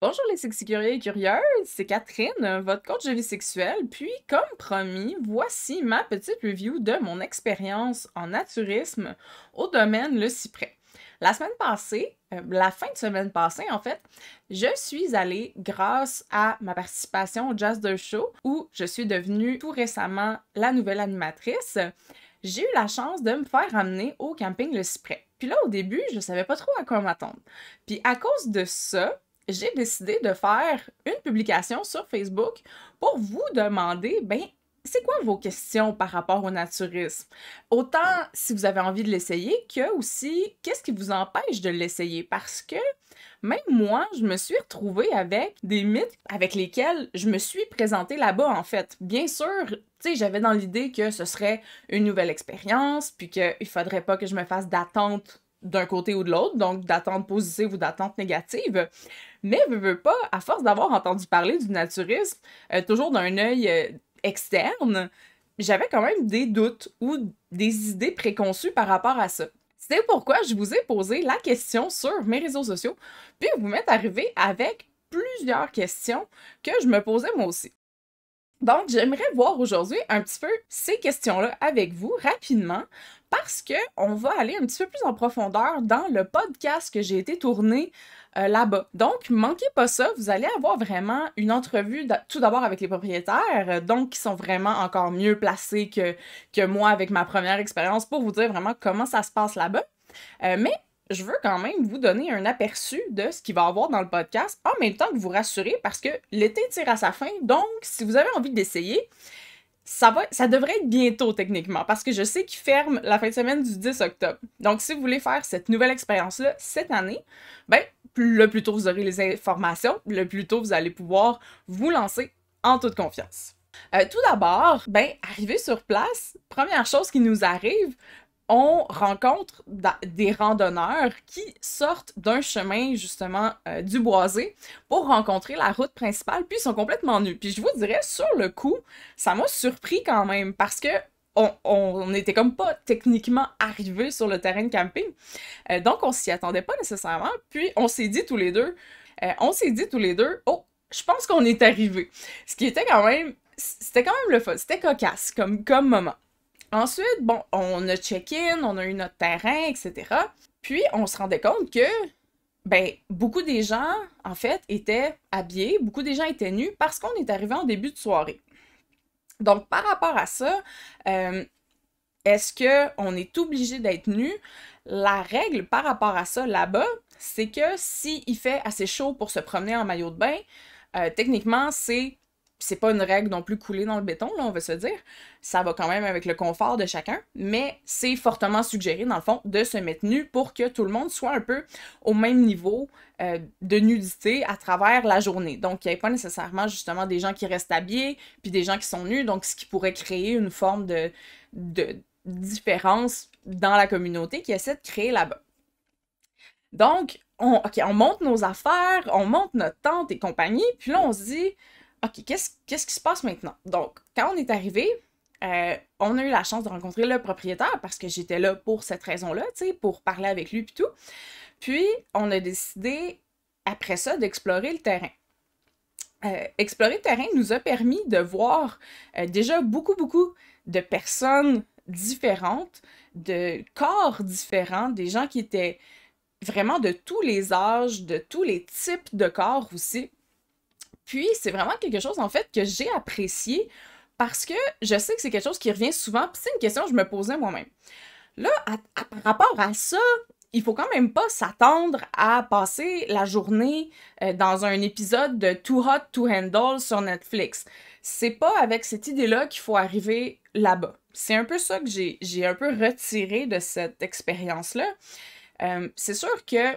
Bonjour les sexy curieux et curieuses, c'est Catherine, votre coach de vie sexuelle. Puis, comme promis, voici ma petite review de mon expérience en naturisme au domaine Le Cyprès. La semaine passée, euh, la fin de semaine passée en fait, je suis allée grâce à ma participation au Jazz de Show où je suis devenue tout récemment la nouvelle animatrice. J'ai eu la chance de me faire amener au camping Le Cyprès. Puis là, au début, je ne savais pas trop à quoi m'attendre. Puis à cause de ça, j'ai décidé de faire une publication sur Facebook pour vous demander, ben, c'est quoi vos questions par rapport au naturisme? Autant si vous avez envie de l'essayer que aussi qu'est-ce qui vous empêche de l'essayer? Parce que même moi, je me suis retrouvée avec des mythes avec lesquels je me suis présentée là-bas, en fait. Bien sûr, tu sais, j'avais dans l'idée que ce serait une nouvelle expérience, puis qu'il ne faudrait pas que je me fasse d'attente d'un côté ou de l'autre, donc d'attente positive ou d'attente négative. Mais ne veux pas, à force d'avoir entendu parler du naturisme, euh, toujours d'un œil euh, externe, j'avais quand même des doutes ou des idées préconçues par rapport à ça. C'est pourquoi je vous ai posé la question sur mes réseaux sociaux, puis vous m'êtes arrivé avec plusieurs questions que je me posais moi aussi. Donc, j'aimerais voir aujourd'hui un petit peu ces questions-là avec vous rapidement parce qu'on va aller un petit peu plus en profondeur dans le podcast que j'ai été tourné euh, là-bas. Donc, manquez pas ça, vous allez avoir vraiment une entrevue tout d'abord avec les propriétaires, euh, donc qui sont vraiment encore mieux placés que, que moi avec ma première expérience pour vous dire vraiment comment ça se passe là-bas. Euh, mais je veux quand même vous donner un aperçu de ce qu'il va y avoir dans le podcast en même temps que vous rassurer parce que l'été tire à sa fin. Donc, si vous avez envie d'essayer, ça, va, ça devrait être bientôt techniquement parce que je sais qu'il ferme la fin de semaine du 10 octobre. Donc si vous voulez faire cette nouvelle expérience-là cette année, ben, le plus tôt vous aurez les informations, le plus tôt vous allez pouvoir vous lancer en toute confiance. Euh, tout d'abord, ben, arrivé sur place, première chose qui nous arrive, on rencontre des randonneurs qui sortent d'un chemin justement euh, du boisé pour rencontrer la route principale, puis ils sont complètement nus. Puis je vous dirais, sur le coup, ça m'a surpris quand même parce que on n'était comme pas techniquement arrivé sur le terrain de camping. Euh, donc on s'y attendait pas nécessairement. Puis on s'est dit tous les deux, euh, on s'est dit tous les deux, oh, je pense qu'on est arrivé. Ce qui était quand même, c'était quand même le fun, c'était cocasse comme, comme moment. Ensuite, bon, on a check-in, on a eu notre terrain, etc. Puis, on se rendait compte que, ben, beaucoup des gens, en fait, étaient habillés, beaucoup des gens étaient nus parce qu'on est arrivé en début de soirée. Donc, par rapport à ça, euh, est-ce qu'on est obligé d'être nu? La règle par rapport à ça là-bas, c'est que s'il fait assez chaud pour se promener en maillot de bain, euh, techniquement, c'est c'est pas une règle non plus coulée dans le béton, là, on va se dire. Ça va quand même avec le confort de chacun, mais c'est fortement suggéré, dans le fond, de se mettre nu pour que tout le monde soit un peu au même niveau euh, de nudité à travers la journée. Donc, il n'y a pas nécessairement, justement, des gens qui restent habillés, puis des gens qui sont nus, donc ce qui pourrait créer une forme de, différence dans la communauté qui essaie de créer là-bas. Donc, on, on monte nos affaires, on monte notre tente et compagnie, puis là, on se dit OK, qu'est-ce, qu'est-ce qui se passe maintenant? Donc, quand on est arrivé, euh, on a eu la chance de rencontrer le propriétaire parce que j'étais là pour cette raison-là, tu sais, pour parler avec lui et tout. Puis, on a décidé, après ça, d'explorer le terrain. Euh, explorer le terrain nous a permis de voir euh, déjà beaucoup, beaucoup de personnes différentes, de corps différents, des gens qui étaient vraiment de tous les âges, de tous les types de corps aussi. Puis, c'est vraiment quelque chose, en fait, que j'ai apprécié parce que je sais que c'est quelque chose qui revient souvent, c'est une question que je me posais moi-même. Là, à, par rapport à ça, il faut quand même pas s'attendre à passer la journée euh, dans un épisode de Too Hot to Handle sur Netflix. C'est pas avec cette idée-là qu'il faut arriver là-bas. C'est un peu ça que j'ai un peu retiré de cette expérience-là. Euh, c'est sûr que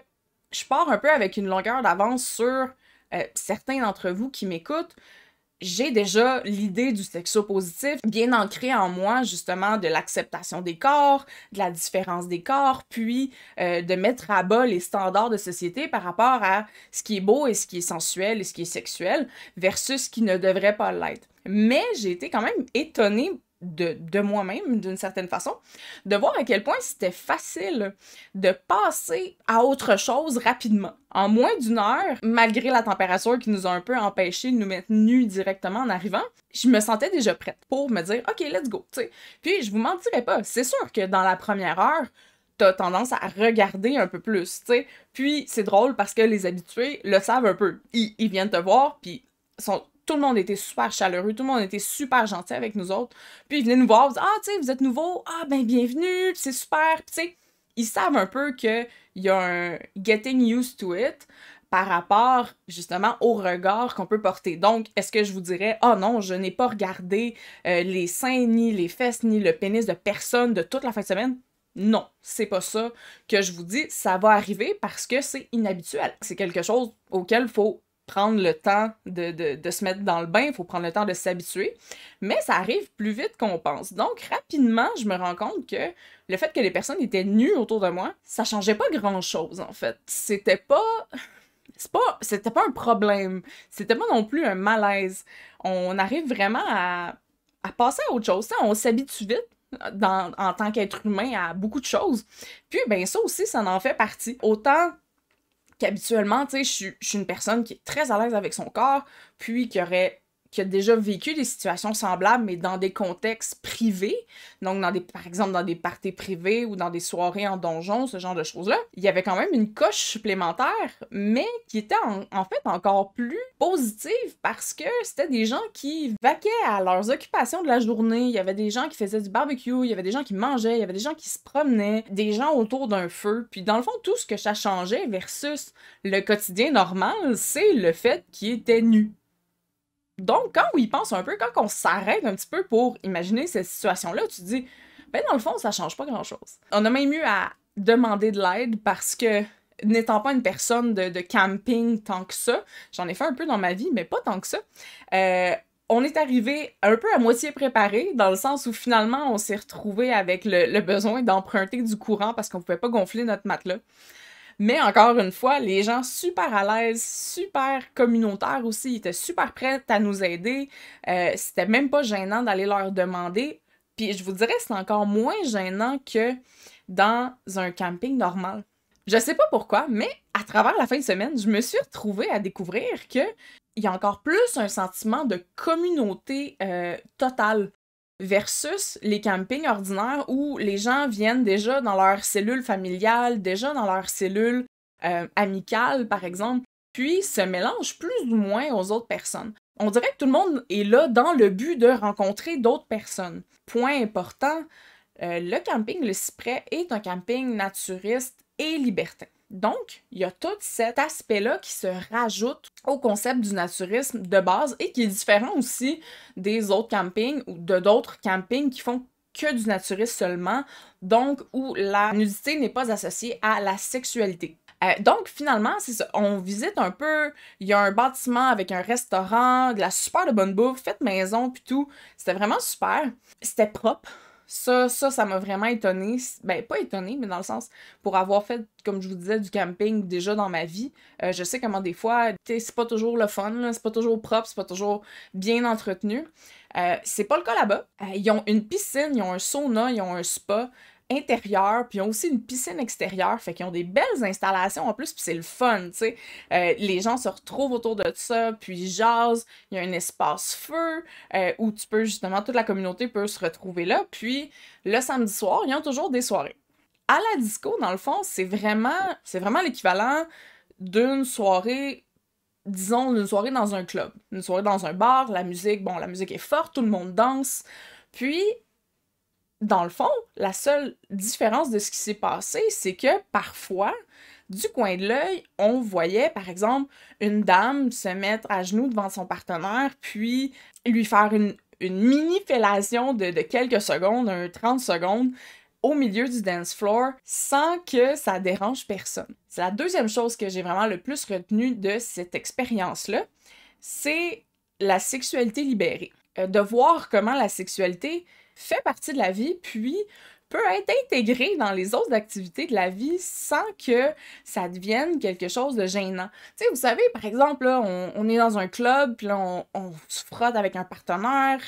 je pars un peu avec une longueur d'avance sur euh, certains d'entre vous qui m'écoutent, j'ai déjà l'idée du sexo positif bien ancrée en moi, justement, de l'acceptation des corps, de la différence des corps, puis euh, de mettre à bas les standards de société par rapport à ce qui est beau et ce qui est sensuel et ce qui est sexuel versus ce qui ne devrait pas l'être. Mais j'ai été quand même étonnée de, moi-même d'une certaine façon, de voir à quel point c'était facile de passer à autre chose rapidement. En moins d'une heure, malgré la température qui nous a un peu empêchés de nous mettre nus directement en arrivant, je me sentais déjà prête pour me dire OK, let's go. Puis je vous mentirais pas, c'est sûr que dans la première heure, tu as tendance à regarder un peu plus, tu Puis c'est drôle parce que les habitués le savent un peu. Ils, ils viennent te voir, puis sont tout le monde était super chaleureux, tout le monde était super gentil avec nous autres. Puis ils venaient nous voir, ils disaient, ah, tu sais, vous êtes nouveau, ah, ben bienvenue, c'est super. Puis tu sais, ils savent un peu qu'il y a un getting used to it par rapport justement au regard qu'on peut porter. Donc, est-ce que je vous dirais, oh non, je n'ai pas regardé euh, les seins, ni les fesses, ni le pénis de personne de toute la fin de semaine? Non, c'est pas ça que je vous dis. Ça va arriver parce que c'est inhabituel. C'est quelque chose auquel il faut prendre le temps de, se mettre dans le bain, il faut prendre le temps de s'habituer, mais ça arrive plus vite qu'on pense. Donc rapidement, je me rends compte que le fait que les personnes étaient nues autour de moi, ça changeait pas grand-chose en fait. C'était pas c'était pas, un problème, c'était pas non plus un malaise. On arrive vraiment à, à passer à autre chose. Ça, on s'habitue vite en tant qu'être humain à beaucoup de choses. Puis, ben ça aussi, ça en fait partie. Autant habituellement, tu sais, je suis une personne qui est très à l'aise avec son corps, puis qui aurait qui a déjà vécu des situations semblables, mais dans des contextes privés, donc dans des, par exemple dans des parties privées ou dans des soirées en donjon, ce genre de choses-là, il y avait quand même une coche supplémentaire, mais qui était en, fait encore plus positive parce que c'était des gens qui vaquaient à leurs occupations de la journée, il y avait des gens qui faisaient du barbecue, il y avait des gens qui mangeaient, il y avait des gens qui se promenaient, des gens autour d'un feu, puis dans le fond, tout ce que ça changeait versus le quotidien normal, c'est le fait qu'ils était nus. Donc, quand on y pense un peu, quand on s'arrête un petit peu pour imaginer cette situation-là, tu te dis, ben dans le fond, ça change pas grand-chose. On a même eu à demander de l'aide parce que n'étant pas une personne de, camping tant que ça, j'en ai fait un peu dans ma vie, mais pas tant que ça. Euh, on est arrivé un peu à moitié préparé, dans le sens où finalement on s'est retrouvé avec le, besoin d'emprunter du courant parce qu'on ne pouvait pas gonfler notre matelas. Mais encore une fois, les gens super à l'aise, super communautaires aussi, ils étaient super prêts à nous aider. Euh, c'était même pas gênant d'aller leur demander. Puis je vous dirais, c'est encore moins gênant que dans un camping normal. Je sais pas pourquoi, mais à travers la fin de semaine, je me suis retrouvée à découvrir que il y a encore plus un sentiment de communauté euh, totale versus les campings ordinaires où les gens viennent déjà dans leur cellule familiale, déjà dans leur cellule euh, amicale, par exemple, puis se mélangent plus ou moins aux autres personnes. On dirait que tout le monde est là dans le but de rencontrer d'autres personnes. Point important, euh, le camping Le Cyprès est un camping naturiste et libertin. Donc, il y a tout cet aspect-là qui se rajoute au concept du naturisme de base et qui est différent aussi des autres campings ou de d'autres campings qui font que du naturisme seulement, donc où la nudité n'est pas associée à la sexualité. Euh, donc, finalement, c'est On visite un peu. Il y a un bâtiment avec un restaurant, de la super de bonne bouffe, faite maison, puis tout. C'était vraiment super. C'était propre. Ça, ça, ça m'a vraiment étonnée. Ben, pas étonnée, mais dans le sens, pour avoir fait, comme je vous disais, du camping déjà dans ma vie, euh, je sais comment des fois, c'est pas toujours le fun, c'est pas toujours propre, c'est pas toujours bien entretenu. Euh, c'est pas le cas là-bas. Euh, ils ont une piscine, ils ont un sauna, ils ont un spa intérieur, puis ils ont aussi une piscine extérieure, fait qu'ils ont des belles installations en plus, puis c'est le fun, tu sais. Euh, les gens se retrouvent autour de ça, puis ils jasent, il y a un espace feu euh, où tu peux justement, toute la communauté peut se retrouver là, puis le samedi soir, ils ont toujours des soirées. À la disco, dans le fond, c'est vraiment, c'est vraiment l'équivalent d'une soirée disons, une soirée dans un club, une soirée dans un bar, la musique, bon, la musique est forte, tout le monde danse. Puis, dans le fond, la seule différence de ce qui s'est passé, c'est que parfois, du coin de l'œil, on voyait par exemple une dame se mettre à genoux devant son partenaire, puis lui faire une, une mini fellation de, quelques secondes, un 30 secondes, au milieu du dance floor sans que ça dérange personne. C'est la deuxième chose que j'ai vraiment le plus retenue de cette expérience-là, c'est la sexualité libérée. Euh, de voir comment la sexualité fait partie de la vie, puis peut être intégré dans les autres activités de la vie sans que ça devienne quelque chose de gênant. Tu vous savez, par exemple, on, est dans un club, puis on, on se frotte avec un partenaire,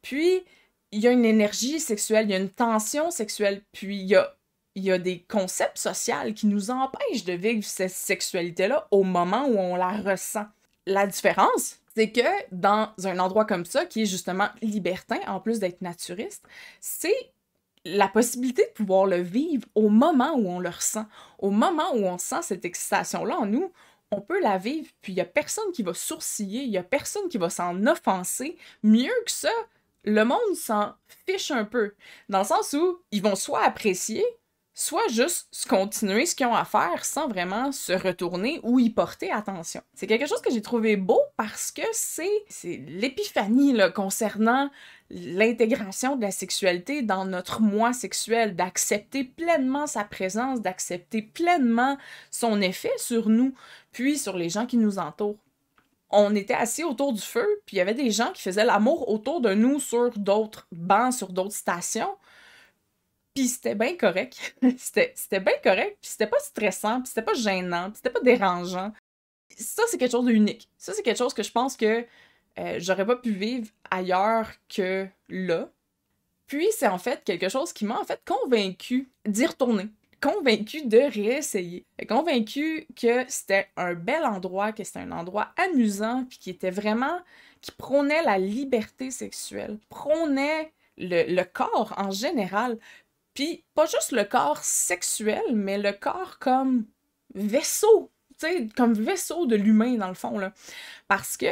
puis il y a une énergie sexuelle, il y a une tension sexuelle, puis il y il y a des concepts sociaux qui nous empêchent de vivre cette sexualité-là au moment où on la ressent la différence, c'est que dans un endroit comme ça, qui est justement libertin, en plus d'être naturiste, c'est la possibilité de pouvoir le vivre au moment où on le ressent. Au moment où on sent cette excitation-là en nous, on peut la vivre, puis il n'y a personne qui va sourciller, il n'y a personne qui va s'en offenser. Mieux que ça, le monde s'en fiche un peu, dans le sens où ils vont soit apprécier, soit juste continuer ce qu'ils ont à faire sans vraiment se retourner ou y porter attention. C'est quelque chose que j'ai trouvé beau parce que c'est l'épiphanie concernant l'intégration de la sexualité dans notre moi sexuel, d'accepter pleinement sa présence, d'accepter pleinement son effet sur nous, puis sur les gens qui nous entourent on était assis autour du feu, puis il y avait des gens qui faisaient l'amour autour de nous sur d'autres bancs, sur d'autres stations. Puis c'était bien correct. c'était bien correct, puis c'était pas stressant, puis c'était pas gênant, puis c'était pas dérangeant. Ça, c'est quelque chose d'unique. Ça, c'est quelque chose que je pense que euh, j'aurais pas pu vivre ailleurs que là. Puis c'est en fait quelque chose qui m'a en fait convaincu d'y retourner, convaincu de réessayer, convaincu que c'était un bel endroit, que c'était un endroit amusant, puis qui était vraiment qui prônait la liberté sexuelle, prônait le corps en général, puis pas juste le corps sexuel, mais le corps comme vaisseau, comme vaisseau de l'humain dans le fond. Là. Parce que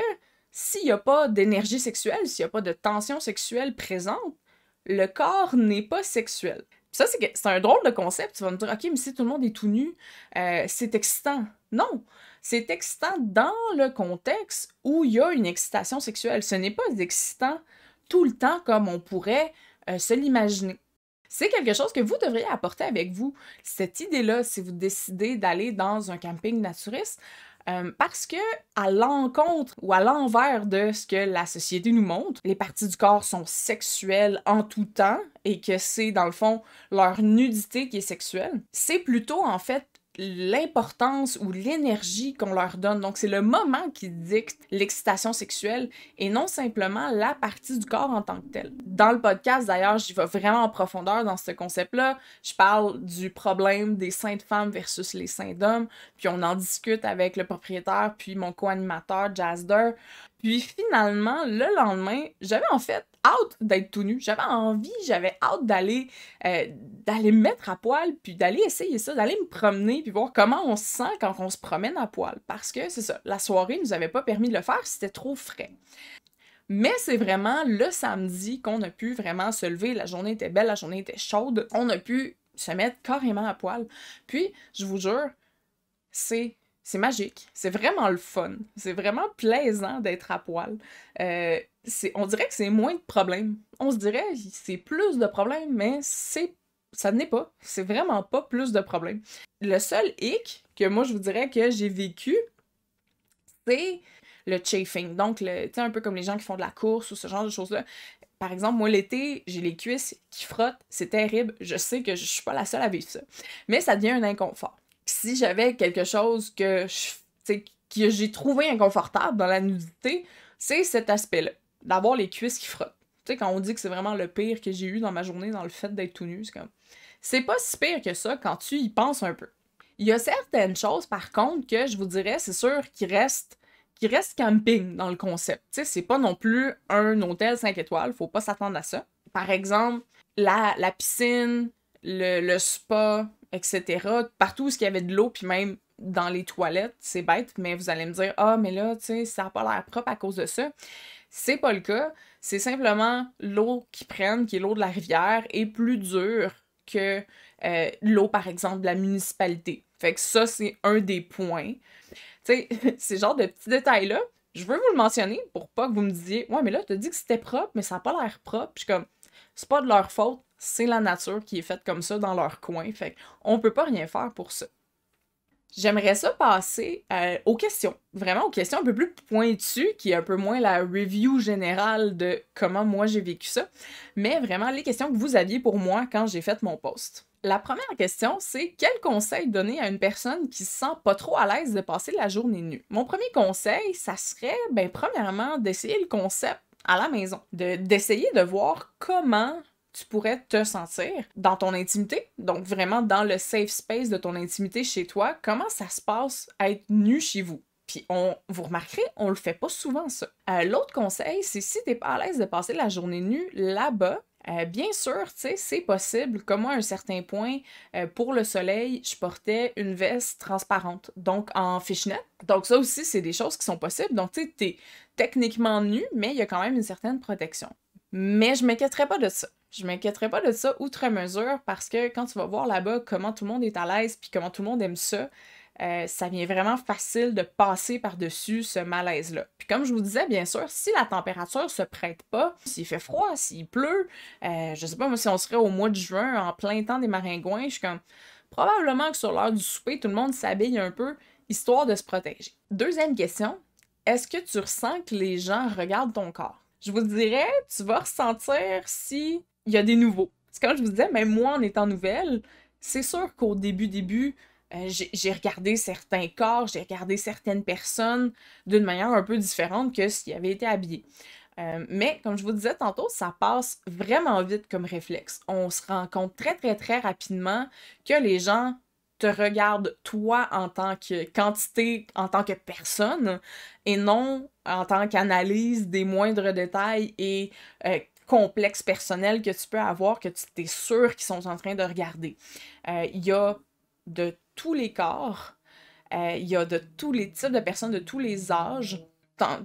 s'il n'y a pas d'énergie sexuelle, s'il n'y a pas de tension sexuelle présente, le corps n'est pas sexuel. Ça, c'est un drôle de concept. Tu vas me dire, OK, mais si tout le monde est tout nu, euh, c'est excitant. Non, c'est excitant dans le contexte où il y a une excitation sexuelle. Ce n'est pas excitant tout le temps comme on pourrait euh, se l'imaginer. C'est quelque chose que vous devriez apporter avec vous, cette idée-là, si vous décidez d'aller dans un camping naturiste, euh, parce que à l'encontre ou à l'envers de ce que la société nous montre, les parties du corps sont sexuelles en tout temps et que c'est dans le fond leur nudité qui est sexuelle, c'est plutôt en fait l'importance ou l'énergie qu'on leur donne. Donc, c'est le moment qui dicte l'excitation sexuelle et non simplement la partie du corps en tant que telle. Dans le podcast, d'ailleurs, j'y vais vraiment en profondeur dans ce concept-là. Je parle du problème des saintes femmes versus les saints d'hommes, puis on en discute avec le propriétaire, puis mon co-animateur, Jazder. Puis finalement, le lendemain, j'avais en fait hâte d'être tout nu, j'avais envie, j'avais hâte d'aller euh, d'aller me mettre à poil, puis d'aller essayer ça, d'aller me promener, puis voir comment on se sent quand on se promène à poil. Parce que c'est ça, la soirée nous avait pas permis de le faire, c'était trop frais. Mais c'est vraiment le samedi qu'on a pu vraiment se lever. La journée était belle, la journée était chaude. On a pu se mettre carrément à poil. Puis, je vous jure, c'est c'est magique, c'est vraiment le fun, c'est vraiment plaisant d'être à poil. Euh, on dirait que c'est moins de problèmes. On se dirait c'est plus de problèmes, mais c'est ça n'est pas. C'est vraiment pas plus de problèmes. Le seul hic que moi je vous dirais que j'ai vécu, c'est le chafing. Donc, tu sais, un peu comme les gens qui font de la course ou ce genre de choses-là. Par exemple, moi l'été, j'ai les cuisses qui frottent, c'est terrible. Je sais que je suis pas la seule à vivre ça. Mais ça devient un inconfort si j'avais quelque chose que j'ai trouvé inconfortable dans la nudité, c'est cet aspect-là, d'avoir les cuisses qui frottent. Tu sais, quand on dit que c'est vraiment le pire que j'ai eu dans ma journée dans le fait d'être tout nu, c'est comme. C'est pas si pire que ça quand tu y penses un peu. Il y a certaines choses, par contre, que je vous dirais, c'est sûr, qui restent, qui restent camping dans le concept. Tu sais, c'est pas non plus un hôtel 5 étoiles, faut pas s'attendre à ça. Par exemple, la, piscine, le, le spa, etc. Partout où il y avait de l'eau, puis même dans les toilettes, c'est bête, mais vous allez me dire Ah, mais là, tu sais, ça n'a pas l'air propre à cause de ça. C'est pas le cas. C'est simplement l'eau qu'ils prennent, qui est l'eau de la rivière, est plus dure que euh, l'eau, par exemple, de la municipalité. Fait que ça, c'est un des points. Tu sais, ces genres de petits détails-là, je veux vous le mentionner pour pas que vous me disiez Ouais, mais là, tu as dit que c'était propre, mais ça n'a pas l'air propre. suis comme, c'est pas de leur faute, c'est la nature qui est faite comme ça dans leur coin. Fait on peut pas rien faire pour ça. J'aimerais ça passer euh, aux questions, vraiment aux questions un peu plus pointues, qui est un peu moins la review générale de comment moi j'ai vécu ça, mais vraiment les questions que vous aviez pour moi quand j'ai fait mon post. La première question, c'est quel conseil donner à une personne qui se sent pas trop à l'aise de passer la journée nue? Mon premier conseil, ça serait, ben, premièrement, d'essayer le concept à la maison, d'essayer de voir comment tu pourrais te sentir dans ton intimité, donc vraiment dans le safe space de ton intimité chez toi, comment ça se passe à être nu chez vous? Puis on, vous remarquerez, on le fait pas souvent ça. Euh, l'autre conseil, c'est si t'es pas à l'aise de passer la journée nue là-bas, euh, bien sûr, tu sais, c'est possible. Comme moi, à un certain point, euh, pour le soleil, je portais une veste transparente, donc en fishnet. Donc ça aussi, c'est des choses qui sont possibles. Donc tu sais, techniquement nu, mais il y a quand même une certaine protection. Mais je m'inquiéterais pas de ça je m'inquiéterais pas de ça outre mesure parce que quand tu vas voir là-bas comment tout le monde est à l'aise puis comment tout le monde aime ça, euh, ça vient vraiment facile de passer par-dessus ce malaise-là. Puis comme je vous disais, bien sûr, si la température se prête pas, s'il fait froid, s'il pleut, euh, je sais pas moi si on serait au mois de juin en plein temps des maringouins, je suis comme probablement que sur l'heure du souper, tout le monde s'habille un peu histoire de se protéger. Deuxième question, est-ce que tu ressens que les gens regardent ton corps? Je vous dirais, tu vas ressentir si il y a des nouveaux. C'est comme je vous disais, même moi en étant nouvelle, c'est sûr qu'au début, début, euh, j'ai regardé certains corps, j'ai regardé certaines personnes d'une manière un peu différente que ce qui avait été habillé. Euh, mais comme je vous disais tantôt, ça passe vraiment vite comme réflexe. On se rend compte très, très, très rapidement que les gens te regardent toi en tant que quantité, en tant que personne, et non en tant qu'analyse des moindres détails et euh, complexe personnel que tu peux avoir, que tu es sûr qu'ils sont en train de regarder. Euh, il y a de tous les corps, euh, il y a de tous les types de personnes, de tous les âges.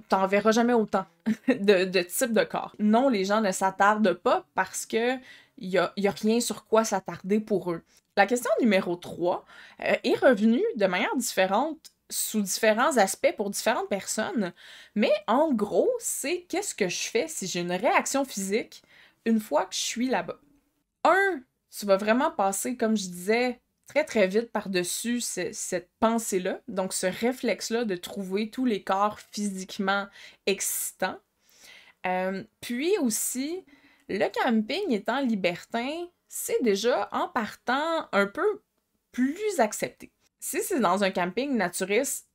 T'en verras jamais autant de, de types de corps. Non, les gens ne s'attardent pas parce que il n'y a, rien sur quoi s'attarder pour eux. La question numéro 3 euh, est revenue de manière différente sous différents aspects pour différentes personnes, mais en gros, c'est qu'est-ce que je fais si j'ai une réaction physique une fois que je suis là-bas. Un, ça va vraiment passer, comme je disais, très très vite par-dessus cette pensée-là, donc ce réflexe-là de trouver tous les corps physiquement excitants. Euh, puis aussi, le camping étant libertin, c'est déjà en partant un peu plus accepté. Si c'est dans un camping naturiste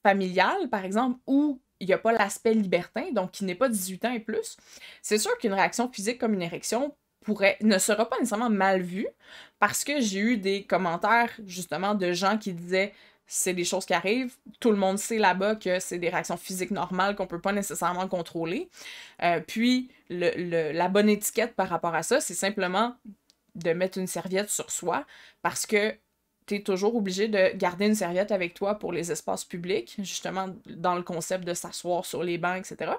familial, par exemple, où il n'y a pas l'aspect libertin, donc qui n'est pas 18 ans et plus, c'est sûr qu'une réaction physique comme une érection pourrait, ne sera pas nécessairement mal vue parce que j'ai eu des commentaires justement de gens qui disaient c'est des choses qui arrivent. Tout le monde sait là-bas que c'est des réactions physiques normales qu'on ne peut pas nécessairement contrôler. Euh, puis, le, la bonne étiquette par rapport à ça, c'est simplement de mettre une serviette sur soi parce que toujours obligé de garder une serviette avec toi pour les espaces publics, justement dans le concept de s'asseoir sur les bancs, etc.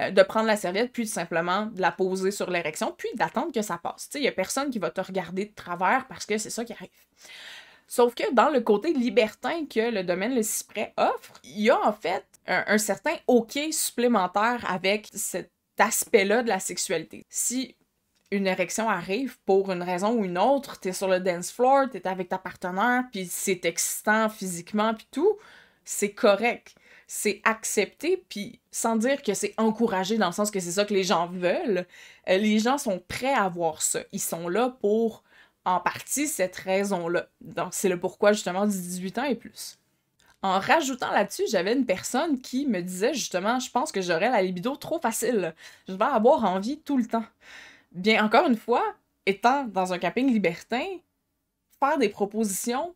Euh, de prendre la serviette, puis simplement de la poser sur l'érection, puis d'attendre que ça passe. Il n'y a personne qui va te regarder de travers parce que c'est ça qui arrive. Sauf que dans le côté libertin que le domaine Le Cyprès offre, il y a en fait un, un certain OK supplémentaire avec cet aspect-là de la sexualité. Si une érection arrive pour une raison ou une autre, t'es sur le dance floor, t'es avec ta partenaire, puis c'est excitant physiquement, puis tout, c'est correct. C'est accepté, puis sans dire que c'est encouragé dans le sens que c'est ça que les gens veulent, euh, les gens sont prêts à voir ça. Ils sont là pour, en partie, cette raison-là. Donc, c'est le pourquoi, justement, du 18 ans et plus. En rajoutant là-dessus, j'avais une personne qui me disait justement, je pense que j'aurais la libido trop facile. Je vais avoir envie tout le temps bien encore une fois, étant dans un camping libertin, faire des propositions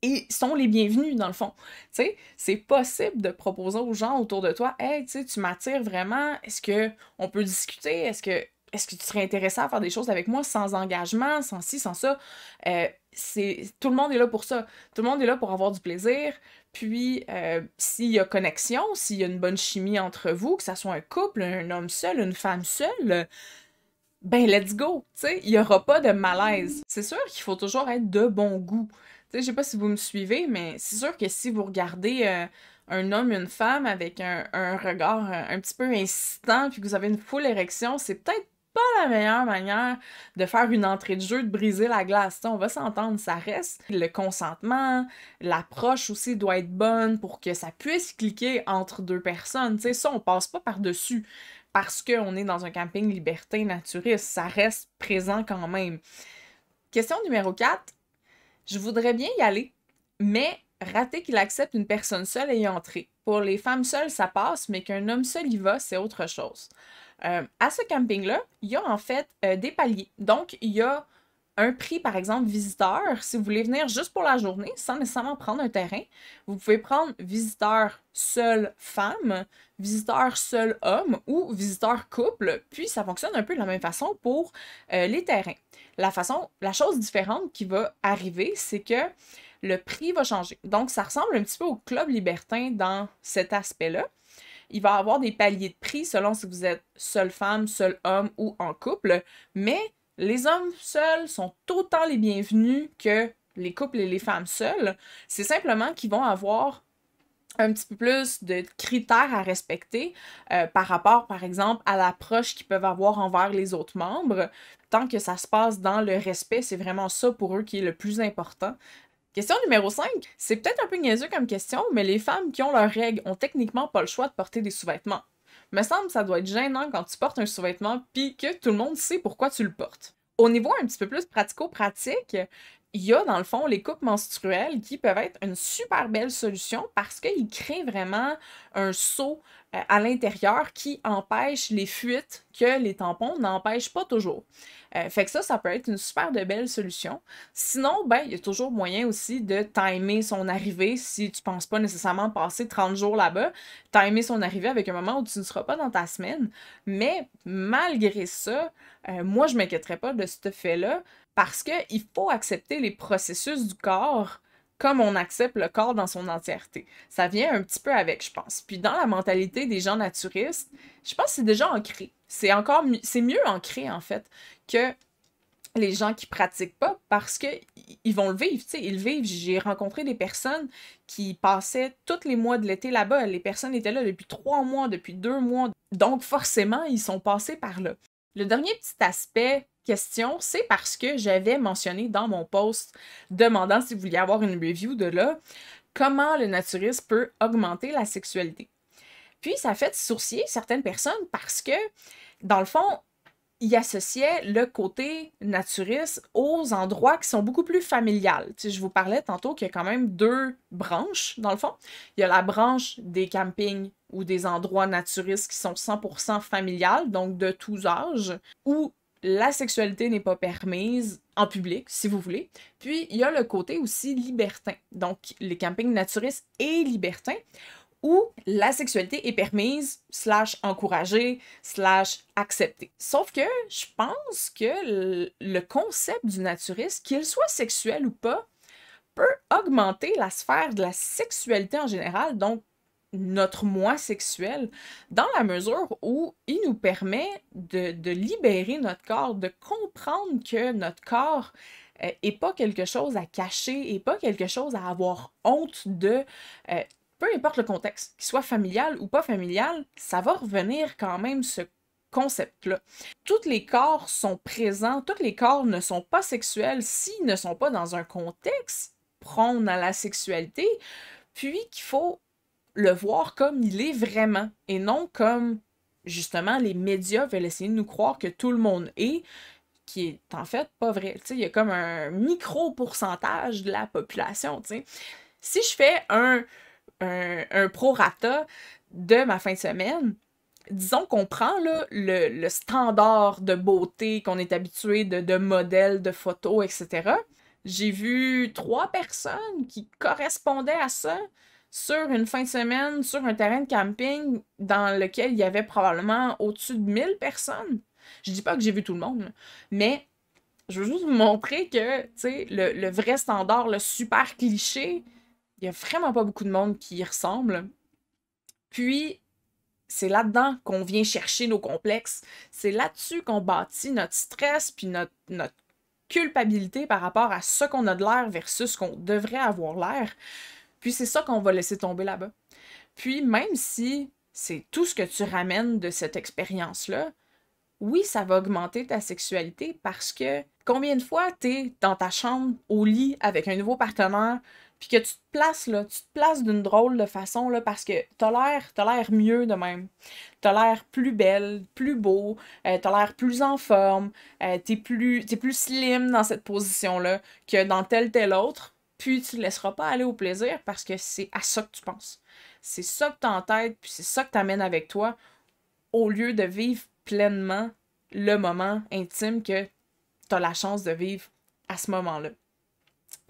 et sont les bienvenus dans le fond. Tu sais, c'est possible de proposer aux gens autour de toi, hey, tu sais, tu m'attires vraiment. Est-ce que on peut discuter Est-ce que est-ce que tu serais intéressé à faire des choses avec moi sans engagement, sans ci, sans ça euh, C'est tout le monde est là pour ça. Tout le monde est là pour avoir du plaisir. Puis euh, s'il y a connexion, s'il y a une bonne chimie entre vous, que ça soit un couple, un homme seul, une femme seule ben let's go, tu il n'y aura pas de malaise. C'est sûr qu'il faut toujours être de bon goût. Tu sais, je sais pas si vous me suivez, mais c'est sûr que si vous regardez euh, un homme, une femme avec un, regard euh, un, petit peu insistant, puis que vous avez une foule érection, c'est peut-être pas la meilleure manière de faire une entrée de jeu, de briser la glace. on va s'entendre, ça reste. Le consentement, l'approche aussi doit être bonne pour que ça puisse cliquer entre deux personnes. ça, on passe pas par-dessus parce qu'on est dans un camping liberté naturiste. Ça reste présent quand même. Question numéro 4. Je voudrais bien y aller, mais rater qu'il accepte une personne seule et y entrer. Pour les femmes seules, ça passe, mais qu'un homme seul y va, c'est autre chose. Euh, à ce camping-là, il y a en fait euh, des paliers. Donc, il y a un prix, par exemple, visiteur, si vous voulez venir juste pour la journée, sans nécessairement prendre un terrain, vous pouvez prendre visiteur seul femme, visiteur seul homme ou visiteur couple, puis ça fonctionne un peu de la même façon pour euh, les terrains. La façon, la chose différente qui va arriver, c'est que le prix va changer. Donc, ça ressemble un petit peu au club libertin dans cet aspect-là. Il va avoir des paliers de prix selon si vous êtes seule femme, seul homme ou en couple, mais les hommes seuls sont autant les bienvenus que les couples et les femmes seules. C'est simplement qu'ils vont avoir un petit peu plus de critères à respecter euh, par rapport, par exemple, à l'approche qu'ils peuvent avoir envers les autres membres. Tant que ça se passe dans le respect, c'est vraiment ça pour eux qui est le plus important. Question numéro 5. C'est peut-être un peu niaiseux comme question, mais les femmes qui ont leurs règles ont techniquement pas le choix de porter des sous-vêtements. Me semble ça doit être gênant quand tu portes un sous-vêtement puis que tout le monde sait pourquoi tu le portes. Au niveau un petit peu plus pratico-pratique, il y a dans le fond les coupes menstruelles qui peuvent être une super belle solution parce qu'ils créent vraiment un saut euh, à l'intérieur qui empêche les fuites que les tampons n'empêchent pas toujours. Euh, fait que ça, ça peut être une super de belle solution. Sinon, ben, il y a toujours moyen aussi de timer son arrivée si tu penses pas nécessairement passer 30 jours là-bas, timer son arrivée avec un moment où tu ne seras pas dans ta semaine. Mais malgré ça, euh, moi, je m'inquiéterais pas de ce fait-là parce qu'il faut accepter les processus du corps comme on accepte le corps dans son entièreté. Ça vient un petit peu avec, je pense. Puis dans la mentalité des gens naturistes, je pense que c'est déjà ancré. C'est encore c'est mieux ancré en fait que les gens qui pratiquent pas parce que ils vont le vivre, ils le vivent. J'ai rencontré des personnes qui passaient tous les mois de l'été là-bas. Les personnes étaient là depuis trois mois, depuis deux mois. Donc forcément, ils sont passés par là. Le dernier petit aspect question, c'est parce que j'avais mentionné dans mon post demandant si vous vouliez avoir une review de là, comment le naturisme peut augmenter la sexualité. Puis ça fait sourcier certaines personnes parce que, dans le fond, il associait le côté naturiste aux endroits qui sont beaucoup plus familiales. je vous parlais tantôt qu'il y a quand même deux branches, dans le fond. Il y a la branche des campings ou des endroits naturistes qui sont 100% familiales, donc de tous âges, ou la sexualité n'est pas permise en public, si vous voulez. Puis, il y a le côté aussi libertin, donc les campings naturistes et libertins, où la sexualité est permise, slash encouragée, slash acceptée. Sauf que je pense que le concept du naturiste, qu'il soit sexuel ou pas, peut augmenter la sphère de la sexualité en général, donc notre moi sexuel, dans la mesure où il nous permet de, libérer notre corps, de comprendre que notre corps n'est euh, est pas quelque chose à cacher, n'est pas quelque chose à avoir honte de. Euh, peu importe le contexte, qu'il soit familial ou pas familial, ça va revenir quand même ce concept-là. Tous les corps sont présents, tous les corps ne sont pas sexuels s'ils ne sont pas dans un contexte prône à la sexualité, puis qu'il faut le voir comme il est vraiment et non comme justement les médias veulent essayer de nous croire que tout le monde est, qui est en fait pas vrai. il y a comme un micro pourcentage de la population. Si je fais un, un, un prorata de ma fin de semaine, disons qu'on prend le, standard de beauté qu'on est habitué de, de modèles, de photos, etc. J'ai vu trois personnes qui correspondaient à ça sur une fin de semaine, sur un terrain de camping dans lequel il y avait probablement au-dessus de 1000 personnes. Je dis pas que j'ai vu tout le monde, mais je veux juste vous montrer que, tu sais, le, vrai standard, le super cliché, il y a vraiment pas beaucoup de monde qui y ressemble. Puis, c'est là-dedans qu'on vient chercher nos complexes. C'est là-dessus qu'on bâtit notre stress puis notre, notre culpabilité par rapport à ce qu'on a de l'air versus ce qu'on devrait avoir l'air c'est ça qu'on va laisser tomber là-bas. Puis même si c'est tout ce que tu ramènes de cette expérience-là, oui, ça va augmenter ta sexualité parce que combien de fois t'es dans ta chambre au lit avec un nouveau partenaire puis que tu te places là, tu te places d'une drôle de façon là parce que t'as l'air, l'air mieux de même, t'as l'air plus belle, plus beau, euh, t'as l'air plus en forme, euh, t'es plus, t'es plus slim dans cette position là que dans telle telle autre puis tu ne laisseras pas aller au plaisir parce que c'est à ça que tu penses. C'est ça que tu as en tête, puis c'est ça que tu amènes avec toi, au lieu de vivre pleinement le moment intime que tu as la chance de vivre à ce moment-là.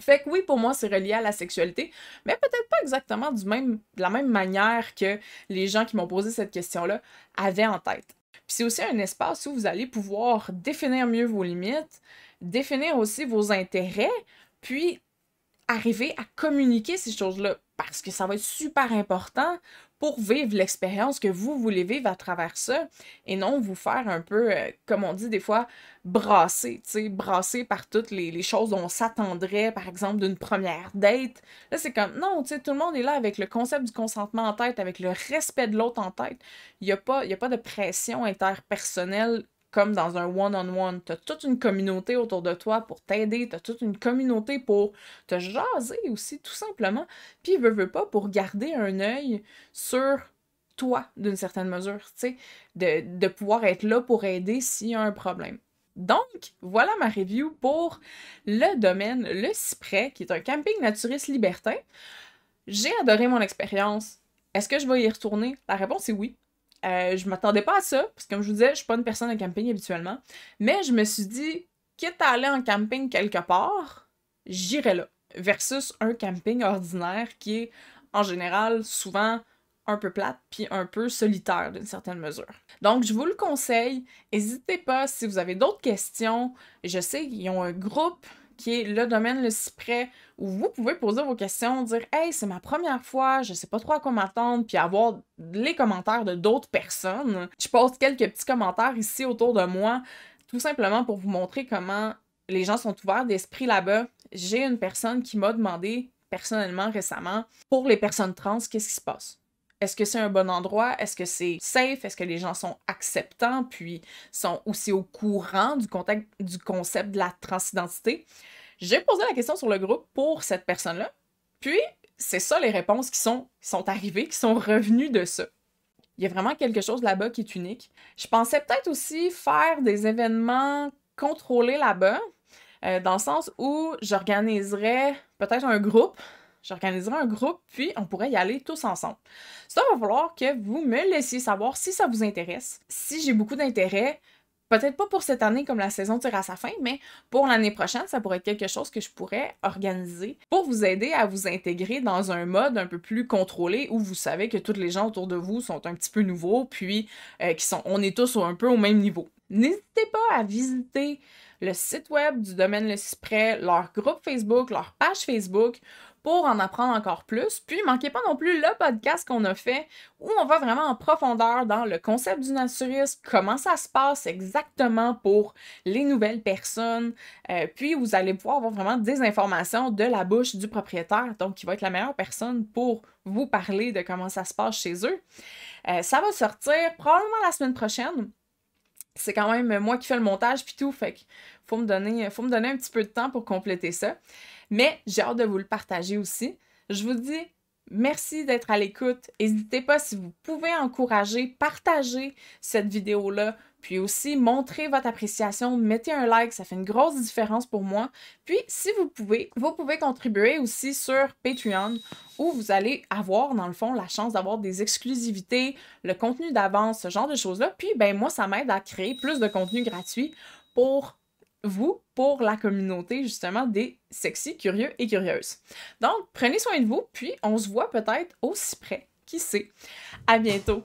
Fait que oui, pour moi, c'est relié à la sexualité, mais peut-être pas exactement du même, de la même manière que les gens qui m'ont posé cette question-là avaient en tête. Puis c'est aussi un espace où vous allez pouvoir définir mieux vos limites, définir aussi vos intérêts, puis arriver à communiquer ces choses-là parce que ça va être super important pour vivre l'expérience que vous voulez vivre à travers ça et non vous faire un peu, euh, comme on dit des fois, brasser, tu sais, brasser par toutes les, choses dont on s'attendrait, par exemple, d'une première date. Là, c'est comme, non, tu sais, tout le monde est là avec le concept du consentement en tête, avec le respect de l'autre en tête. Il n'y a, pas, y a pas de pression interpersonnelle comme dans un one-on-one. Tu as toute une communauté autour de toi pour t'aider, tu as toute une communauté pour te jaser aussi, tout simplement. Puis, veut, veut pas, pour garder un œil sur toi, d'une certaine mesure, tu sais, de, de pouvoir être là pour aider s'il y a un problème. Donc, voilà ma review pour le domaine Le Cyprès, qui est un camping naturiste libertin. J'ai adoré mon expérience. Est-ce que je vais y retourner? La réponse est oui. Euh, je m'attendais pas à ça, parce que comme je vous disais, je suis pas une personne de camping habituellement. Mais je me suis dit, quitte à aller en camping quelque part, j'irai là. Versus un camping ordinaire qui est en général souvent un peu plate puis un peu solitaire d'une certaine mesure. Donc je vous le conseille, n'hésitez pas si vous avez d'autres questions. Je sais qu'ils ont un groupe qui est le domaine le cyprès, où vous pouvez poser vos questions, dire Hey, c'est ma première fois, je sais pas trop à quoi m'attendre, puis avoir les commentaires de d'autres personnes. Je poste quelques petits commentaires ici autour de moi, tout simplement pour vous montrer comment les gens sont ouverts d'esprit là-bas. J'ai une personne qui m'a demandé personnellement récemment pour les personnes trans, qu'est-ce qui se passe? Est-ce que c'est un bon endroit? Est-ce que c'est safe? Est-ce que les gens sont acceptants puis sont aussi au courant du, contact, du concept de la transidentité? J'ai posé la question sur le groupe pour cette personne-là. Puis, c'est ça les réponses qui sont, sont arrivées, qui sont revenues de ça. Il y a vraiment quelque chose là-bas qui est unique. Je pensais peut-être aussi faire des événements contrôlés là-bas, euh, dans le sens où j'organiserais peut-être un groupe J'organiserai un groupe, puis on pourrait y aller tous ensemble. Ça va falloir que vous me laissiez savoir si ça vous intéresse. Si j'ai beaucoup d'intérêt, peut-être pas pour cette année comme la saison tire à sa fin, mais pour l'année prochaine, ça pourrait être quelque chose que je pourrais organiser pour vous aider à vous intégrer dans un mode un peu plus contrôlé où vous savez que toutes les gens autour de vous sont un petit peu nouveaux, puis euh, qui sont, on est tous un peu au même niveau. N'hésitez pas à visiter le site web du domaine Le Cyprès, leur groupe Facebook, leur page Facebook pour en apprendre encore plus. Puis, manquez pas non plus le podcast qu'on a fait où on va vraiment en profondeur dans le concept du naturisme, comment ça se passe exactement pour les nouvelles personnes. Euh, puis, vous allez pouvoir avoir vraiment des informations de la bouche du propriétaire, donc qui va être la meilleure personne pour vous parler de comment ça se passe chez eux. Euh, ça va sortir probablement la semaine prochaine c'est quand même moi qui fais le montage puis tout, fait qu'il faut me donner, faut me donner un petit peu de temps pour compléter ça. Mais j'ai hâte de vous le partager aussi. Je vous dis merci d'être à l'écoute. N'hésitez pas si vous pouvez encourager, partager cette vidéo-là, puis aussi montrer votre appréciation, mettez un like, ça fait une grosse différence pour moi. Puis si vous pouvez, vous pouvez contribuer aussi sur Patreon où vous allez avoir dans le fond la chance d'avoir des exclusivités, le contenu d'avance, ce genre de choses-là. Puis ben moi ça m'aide à créer plus de contenu gratuit pour vous pour la communauté justement des sexy, curieux et curieuses. Donc, prenez soin de vous, puis on se voit peut-être aussi près. Qui sait? À bientôt!